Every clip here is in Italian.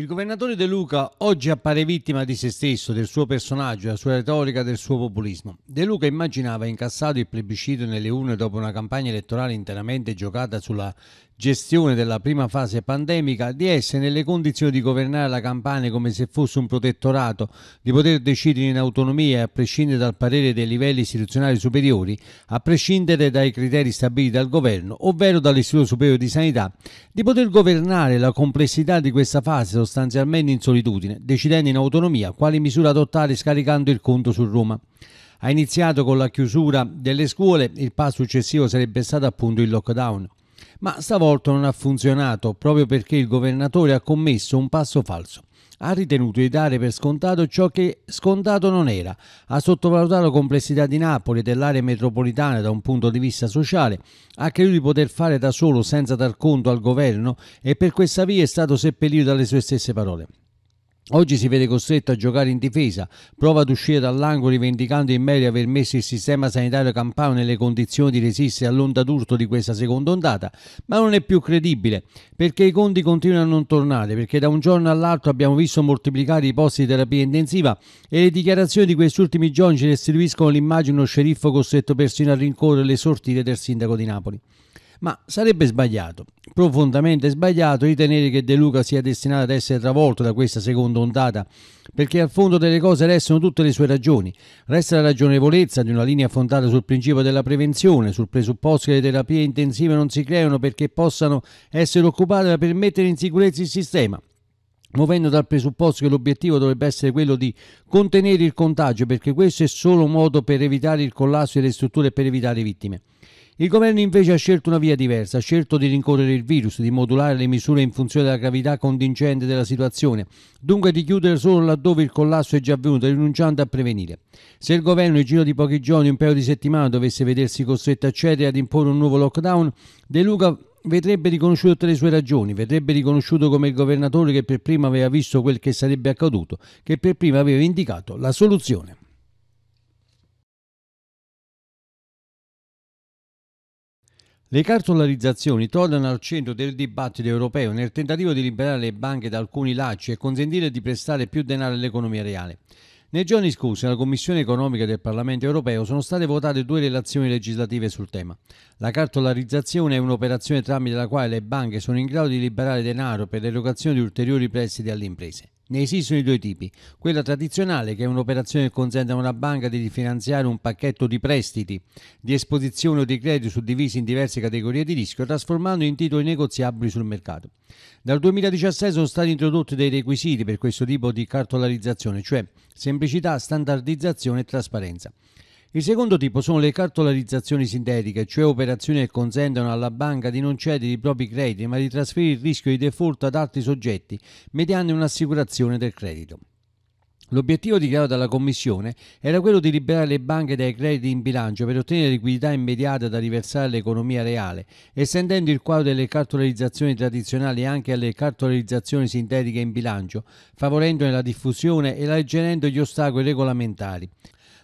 Il governatore De Luca oggi appare vittima di se stesso, del suo personaggio, della sua retorica, del suo populismo. De Luca immaginava incassato il plebiscito nelle urne dopo una campagna elettorale interamente giocata sulla gestione della prima fase pandemica, di essere nelle condizioni di governare la campagna come se fosse un protettorato, di poter decidere in autonomia a prescindere dal parere dei livelli istituzionali superiori, a prescindere dai criteri stabiliti dal governo, ovvero dall'Istituto Superiore di Sanità, di poter governare la complessità di questa fase sostanzialmente in solitudine, decidendo in autonomia quali misure adottare scaricando il conto su Roma ha iniziato con la chiusura delle scuole, il passo successivo sarebbe stato appunto il lockdown. Ma stavolta non ha funzionato proprio perché il governatore ha commesso un passo falso. Ha ritenuto di dare per scontato ciò che scontato non era, ha sottovalutato la complessità di Napoli e dell'area metropolitana da un punto di vista sociale, ha creduto di poter fare da solo senza dar conto al governo e per questa via è stato seppellito dalle sue stesse parole. Oggi si vede costretto a giocare in difesa, prova ad uscire dall'angolo rivendicando in meglio aver messo il sistema sanitario campano nelle condizioni di resistere all'onda d'urto di questa seconda ondata, ma non è più credibile perché i conti continuano a non tornare, perché da un giorno all'altro abbiamo visto moltiplicare i posti di terapia intensiva e le dichiarazioni di questi ultimi giorni ci restituiscono l'immagine di uno sceriffo costretto persino a rincorrere le sortite del sindaco di Napoli ma sarebbe sbagliato, profondamente sbagliato, ritenere che De Luca sia destinato ad essere travolto da questa seconda ondata, perché al fondo delle cose restano tutte le sue ragioni. Resta la ragionevolezza di una linea fondata sul principio della prevenzione, sul presupposto che le terapie intensive non si creano perché possano essere occupate per mettere in sicurezza il sistema muovendo dal presupposto che l'obiettivo dovrebbe essere quello di contenere il contagio, perché questo è solo un modo per evitare il collasso delle strutture e per evitare vittime. Il governo invece ha scelto una via diversa, ha scelto di rincorrere il virus, di modulare le misure in funzione della gravità contingente della situazione, dunque di chiudere solo laddove il collasso è già avvenuto, rinunciando a prevenire. Se il governo in giro di pochi giorni, un paio di settimane, dovesse vedersi costretto a cedere ad imporre un nuovo lockdown, De Luca vedrebbe riconosciute tutte le sue ragioni, vedrebbe riconosciuto come il governatore che per prima aveva visto quel che sarebbe accaduto, che per prima aveva indicato la soluzione. Le cartolarizzazioni tornano al centro del dibattito europeo nel tentativo di liberare le banche da alcuni lacci e consentire di prestare più denaro all'economia reale. Nei giorni scorsi alla Commissione economica del Parlamento europeo sono state votate due relazioni legislative sul tema. La cartolarizzazione è un'operazione tramite la quale le banche sono in grado di liberare denaro per l'erogazione di ulteriori prestiti alle imprese. Ne esistono due tipi, quella tradizionale che è un'operazione che consente a una banca di rifinanziare un pacchetto di prestiti, di esposizione o di credito suddivisi in diverse categorie di rischio, trasformando in titoli negoziabili sul mercato. Dal 2016 sono stati introdotti dei requisiti per questo tipo di cartolarizzazione, cioè semplicità, standardizzazione e trasparenza. Il secondo tipo sono le cartolarizzazioni sintetiche, cioè operazioni che consentono alla banca di non cedere i propri crediti ma di trasferire il rischio di default ad altri soggetti mediante un'assicurazione del credito. L'obiettivo dichiarato dalla Commissione era quello di liberare le banche dai crediti in bilancio per ottenere liquidità immediata da riversare all'economia reale, estendendo il quadro delle cartolarizzazioni tradizionali anche alle cartolarizzazioni sintetiche in bilancio, favorendone la diffusione e alleggerendo gli ostacoli regolamentari.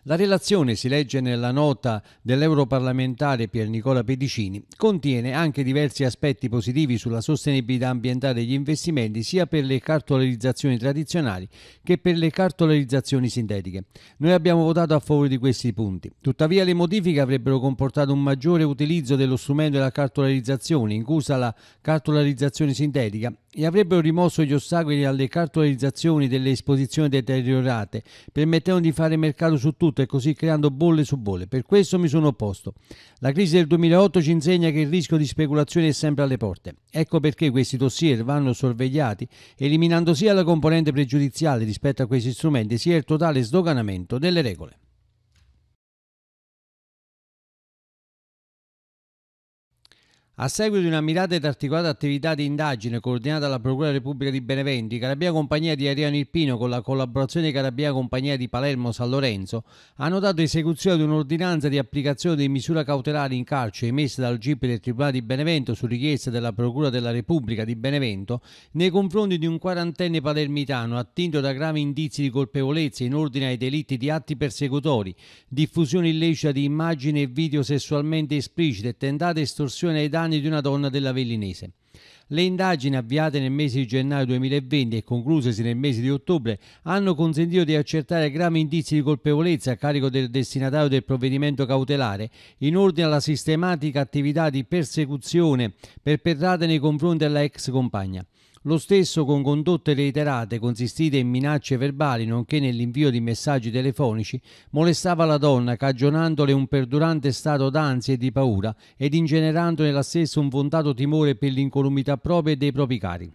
La relazione, si legge nella nota dell'europarlamentare Pier Nicola Pedicini, contiene anche diversi aspetti positivi sulla sostenibilità ambientale degli investimenti sia per le cartolarizzazioni tradizionali che per le cartolarizzazioni sintetiche. Noi abbiamo votato a favore di questi punti. Tuttavia le modifiche avrebbero comportato un maggiore utilizzo dello strumento della cartolarizzazione, inclusa la cartolarizzazione sintetica, e avrebbero rimosso gli ostacoli alle cartolarizzazioni delle esposizioni deteriorate, permettendo di fare mercato su tutto e così creando bolle su bolle. Per questo mi sono opposto. La crisi del 2008 ci insegna che il rischio di speculazione è sempre alle porte. Ecco perché questi dossier vanno sorvegliati, eliminando sia la componente pregiudiziale rispetto a questi strumenti, sia il totale sdoganamento delle regole. A seguito di una mirata ed articolata attività di indagine coordinata dalla Procura Repubblica di Benevento, i Carabia Compagnia di Ariano Irpino con la collaborazione di Carabia Compagnia di Palermo San Lorenzo hanno dato esecuzione ad un'ordinanza di applicazione di misura cautelare in carcere emessa dal GIP del Tribunale di Benevento su richiesta della Procura della Repubblica di Benevento nei confronti di un quarantenne palermitano attinto da gravi indizi di colpevolezza in ordine ai delitti di atti persecutori, diffusione illecita di immagini e video sessualmente esplicite, e tentate estorsione ai danni anni di una donna della Vellinese. Le indagini avviate nel mese di gennaio 2020 e conclusesi nel mese di ottobre hanno consentito di accertare gravi indizi di colpevolezza a carico del destinatario del provvedimento cautelare in ordine alla sistematica attività di persecuzione perpetrata nei confronti della ex compagna. Lo stesso con condotte reiterate consistite in minacce verbali nonché nell'invio di messaggi telefonici molestava la donna cagionandole un perdurante stato d'ansia e di paura ed ingenerando nella stessa un fondato timore per l'incolumità propria e dei propri cari.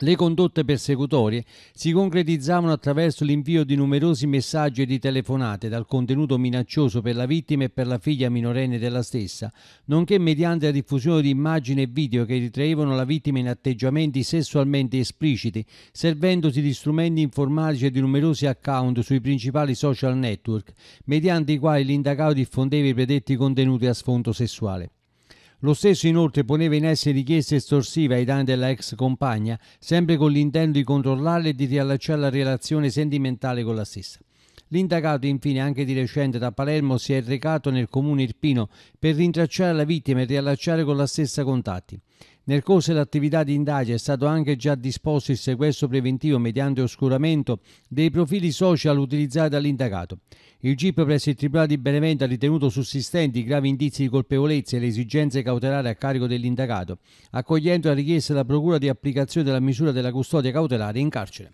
Le condotte persecutorie si concretizzavano attraverso l'invio di numerosi messaggi e di telefonate dal contenuto minaccioso per la vittima e per la figlia minorenne della stessa, nonché mediante la diffusione di immagini e video che ritraevano la vittima in atteggiamenti sessualmente espliciti, servendosi di strumenti informatici e di numerosi account sui principali social network, mediante i quali l'indagato diffondeva i predetti contenuti a sfondo sessuale. Lo stesso inoltre poneva in essere richieste estorsive ai danni della ex compagna, sempre con l'intento di controllarla e di riallacciare la relazione sentimentale con la stessa. L'indagato infine anche di recente da Palermo si è recato nel comune irpino per rintracciare la vittima e riallacciare con la stessa contatti. Nel corso dell'attività di indagine è stato anche già disposto il sequestro preventivo mediante oscuramento dei profili social utilizzati dall'indagato. Il GIP presso il Tribunale di Benevento ha ritenuto sussistenti i gravi indizi di colpevolezza e le esigenze cautelari a carico dell'indagato, accogliendo la richiesta della Procura di applicazione della misura della custodia cautelare in carcere.